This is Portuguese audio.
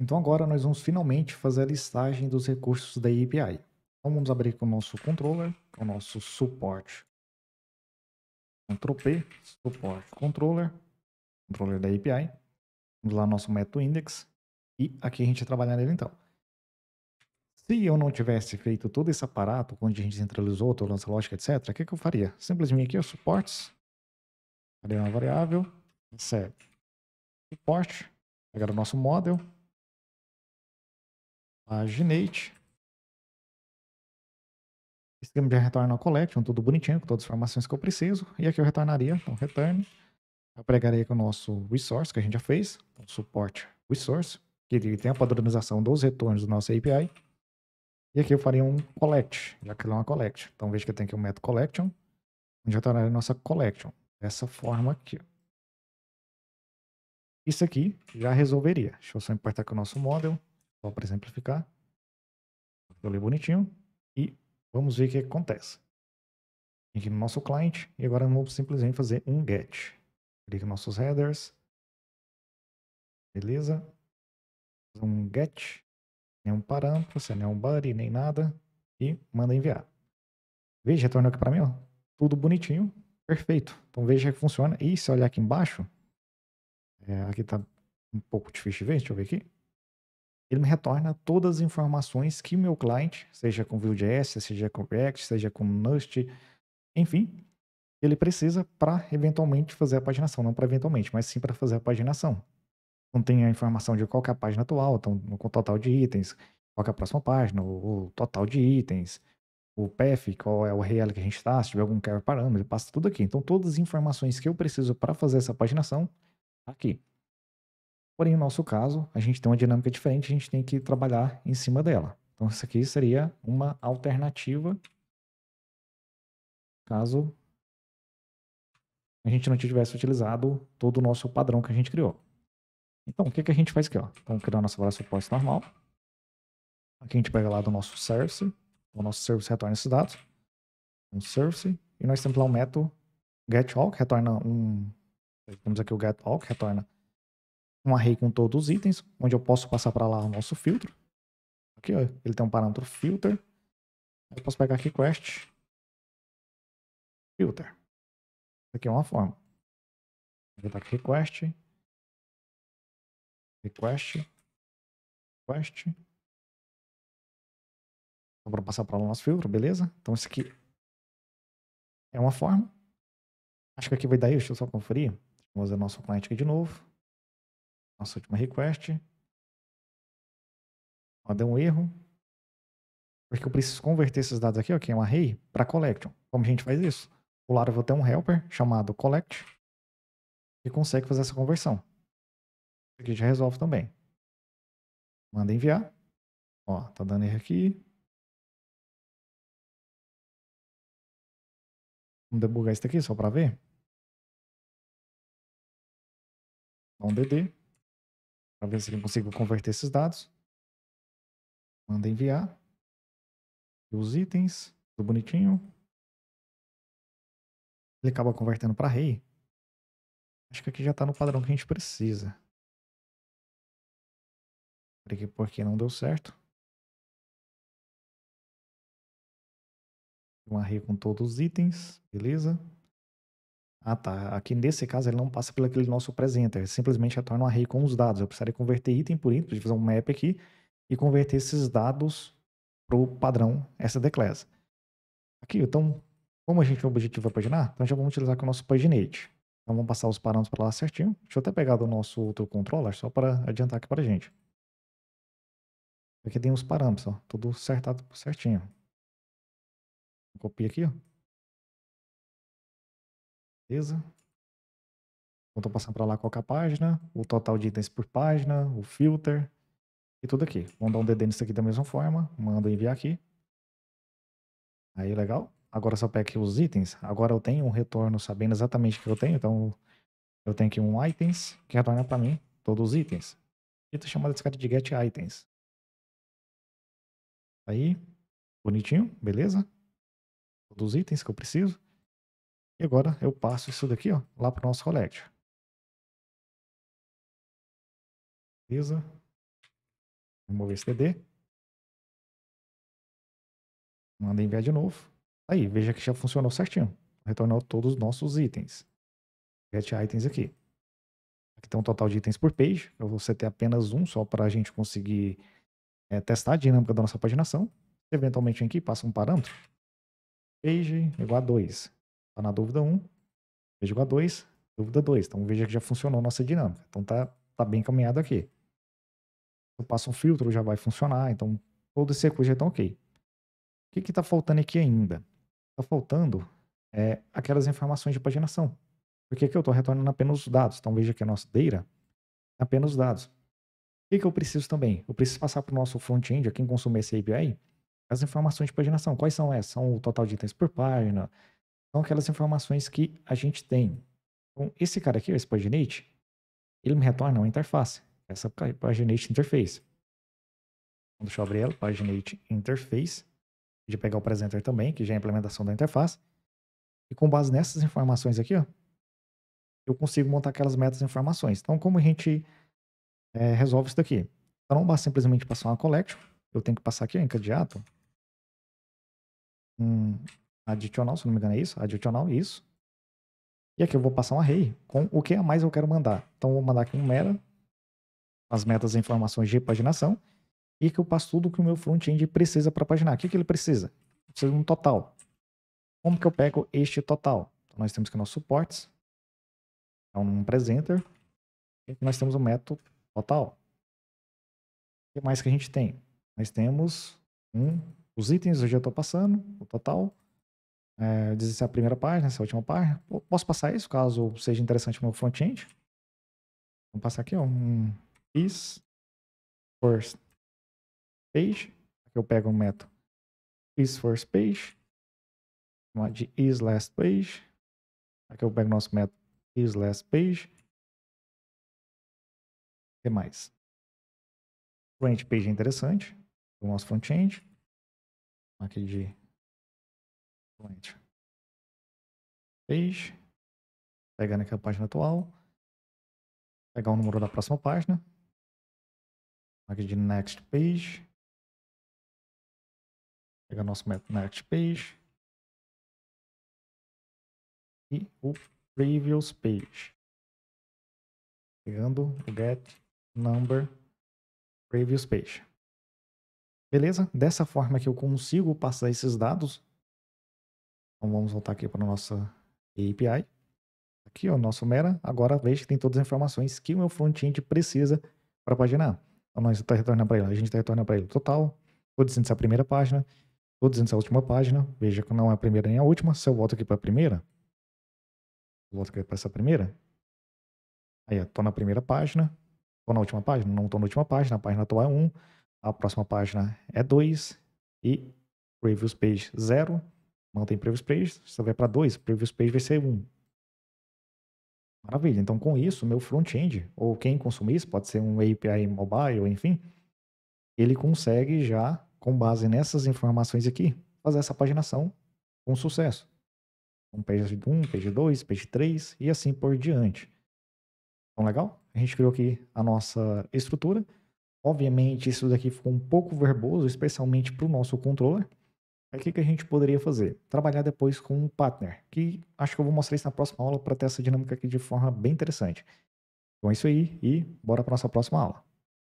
Então agora nós vamos finalmente fazer a listagem dos recursos da API. Então vamos abrir com o nosso controller, com o nosso suporte. Ctrl P, suporte controller, controller da API. Vamos lá no nosso método index e aqui a gente trabalha nele então. Se eu não tivesse feito todo esse aparato, onde a gente centralizou, toda a nossa lógica, etc., o que, que eu faria? Simplesmente aqui, suportes, faria uma variável, recebe suporte, pegar o nosso model, paginate. Esquema de retorno ao collection, tudo bonitinho, com todas as informações que eu preciso. E aqui eu retornaria, então return. Eu pregaria aqui o nosso resource que a gente já fez, o suporte resource, que ele tem a padronização dos retornos do nosso API. E aqui eu faria um collect, já que ele é uma collect. Então veja que tem aqui o um método collection, onde retornaria a nossa collection, dessa forma aqui. Isso aqui já resolveria. Deixa eu só importar aqui o nosso model. Só para exemplificar. Eu li bonitinho. E vamos ver o que acontece. Aqui no nosso cliente. E agora vamos simplesmente fazer um get. Clique nossos headers. Beleza. Um get. Nenhum parâmetro, sem nenhum body, nem nada. E manda enviar. Veja, retornou aqui para mim, ó. Tudo bonitinho. Perfeito. Então veja que funciona. E se olhar aqui embaixo, é, aqui está um pouco difícil de ver, deixa eu ver aqui ele me retorna todas as informações que meu cliente, seja com Vue.js, seja com React, seja com Nust, enfim, ele precisa para eventualmente fazer a paginação. Não para eventualmente, mas sim para fazer a paginação. Então tem a informação de qual é a página atual, então, com o total de itens, qual é a próxima página, o, total de itens, o path, qual é o real que a gente está, se tiver algum parâmetro, passa tudo aqui. Então todas as informações que eu preciso para fazer essa paginação, tá aqui. Porém, no nosso caso, a gente tem uma dinâmica diferente, a gente tem que trabalhar em cima dela. Então, isso aqui seria uma alternativa caso a gente não tivesse utilizado todo o nosso padrão que a gente criou. Então, o que, que a gente faz aqui? Ó? Então, criar nossa variável suporte normal. Aqui a gente pega lá do nosso service. O nosso service retorna esses dados. Um service. E nós temos lá um método getAll, que retorna um... Temos aqui o getAll, que retorna um array com todos os itens, onde eu posso passar para lá o nosso filtro. Aqui, ó, ele tem um parâmetro filter. Eu posso pegar aqui quest filter. Isso aqui é uma forma. Vou botar aqui request request request. para então, passar para lá o nosso filtro, beleza? Então isso aqui é uma forma. Acho que aqui vai dar isso, deixa eu só conferir. Vamos fazer nosso cliente aqui de novo. Nossa última request. Ó, deu um erro. Porque eu preciso converter esses dados aqui, ó, que é um array, para collection. Como a gente faz isso? O vou ter um helper chamado collect que consegue fazer essa conversão. Isso aqui já resolve também. Manda enviar. Ó, tá dando erro aqui. Vamos debugar isso aqui só para ver. Dá um DD para ver se ele consigo converter esses dados. Manda enviar. Os itens, tudo bonitinho. Ele acaba convertendo para rei. Acho que aqui já está no padrão que a gente precisa. Por que não deu certo. Um array com todos os itens, beleza? Ah, tá. Aqui nesse caso ele não passa pelo aquele nosso presenter, ele simplesmente retorna um array com os dados. Eu precisaria converter item por item, fazer um map aqui e converter esses dados para o padrão SD class. Aqui, então, como a gente tem o objetivo é paginar, então já vamos utilizar aqui o nosso paginate. Então vamos passar os parâmetros para lá certinho. Deixa eu até pegar do nosso outro controller, só para adiantar aqui para a gente. Aqui tem os parâmetros, ó, tudo certado certinho. Copia aqui, ó. Beleza? Então estou passando para lá qual é a página, o total de itens por página, o filter e tudo aqui. Vamos dar um DD nisso aqui da mesma forma, mando enviar aqui. Aí, legal. Agora só pego aqui os itens. Agora eu tenho um retorno sabendo exatamente o que eu tenho, então eu tenho aqui um items que retorna para mim todos os itens. Tá chamando esse cara de get items. Aí, bonitinho, beleza? Todos os itens que eu preciso. E agora eu passo isso daqui ó, lá para o nosso collector. Beleza? Remover esse DD. Manda enviar de novo. Aí, veja que já funcionou certinho. Retornou todos os nossos itens. Get items aqui. Aqui tem tá um total de itens por page. Eu vou ter apenas um só para a gente conseguir é, testar a dinâmica da nossa paginação. Eventualmente aqui passa um parâmetro. Page igual a 2. Tá na dúvida 1, veja a 2, dúvida 2. Então veja que já funcionou nossa dinâmica. Então tá, tá bem caminhado aqui. Eu passo um filtro, já vai funcionar. Então todo esse recurso já está ok. O que está faltando aqui ainda? Está faltando é, aquelas informações de paginação. Porque aqui eu estou retornando apenas os dados. Então veja que a nossa data é apenas os dados. O que, que eu preciso também? Eu preciso passar para o nosso front-end, quem consumir esse API, as informações de paginação. Quais são essas? São o total de itens por página, são aquelas informações que a gente tem. Então, esse cara aqui, esse paginate, ele me retorna uma interface, essa paginate interface. Deixa eu abrir ela, paginate interface. De pegar o presenter também, que já é a implementação da interface. E com base nessas informações aqui, ó, eu consigo montar aquelas metas informações. Então, como a gente é, resolve isso daqui? Então, não basta simplesmente passar uma collection, eu tenho que passar aqui, ó, encadeado, um Adicional, se não me engano é isso. Adicional, isso. E aqui eu vou passar um array com o que a mais eu quero mandar. Então eu vou mandar aqui um meta, as metas e informações de paginação, e que eu passo tudo que o meu front-end precisa para paginar. O que, que ele precisa? Precisa de um total. Como que eu pego este total? Então, nós temos que nossos suportes, então um presenter, e aqui nós temos o um método total. O que mais que a gente tem? Nós temos um, os itens, eu já estou passando, o total, é, diz é a primeira página, essa é última página. Posso passar isso, caso seja interessante para o meu front-end? Vamos passar aqui, ó, um is first page. Aqui eu pego um método is first page, uma de is last page. Aqui eu pego nosso método is last page. O que mais? Front page é interessante, o nosso front-end. Aqui de page, Fez. Pegando aqui a página atual. Pegar o número da próxima página. Aqui de Next Page. Pegar nosso método Next Page. E o Previous Page. Pegando o Get Number Previous Page. Beleza? Dessa forma que eu consigo passar esses dados então vamos voltar aqui para a nossa API. Aqui, o nosso Mera. Agora veja que tem todas as informações que o meu front-end precisa para a Então nós está retornando para ele. A gente está retornando para ele total. Estou dizendo essa é a primeira página. Estou dizendo essa é a última página. Veja que não é a primeira nem a última. Se eu volto aqui para a primeira. Volto aqui para essa primeira. Aí, estou na primeira página. Estou na última página. Não estou na última página. A página atual é 1. A próxima página é 2. E Previous Page 0. Não tem previous page, você vai para 2, previous page vai ser 1. Um. Maravilha. Então, com isso, meu front-end, ou quem consumir isso, pode ser um API mobile, enfim, ele consegue já, com base nessas informações aqui, fazer essa paginação com sucesso. Um page 1, page 2, page 3 e assim por diante. Então, legal? A gente criou aqui a nossa estrutura. Obviamente, isso daqui ficou um pouco verboso, especialmente para o nosso controller. Aí o que, que a gente poderia fazer? Trabalhar depois com um partner, que acho que eu vou mostrar isso na próxima aula para ter essa dinâmica aqui de forma bem interessante. Então é isso aí e bora para nossa próxima aula.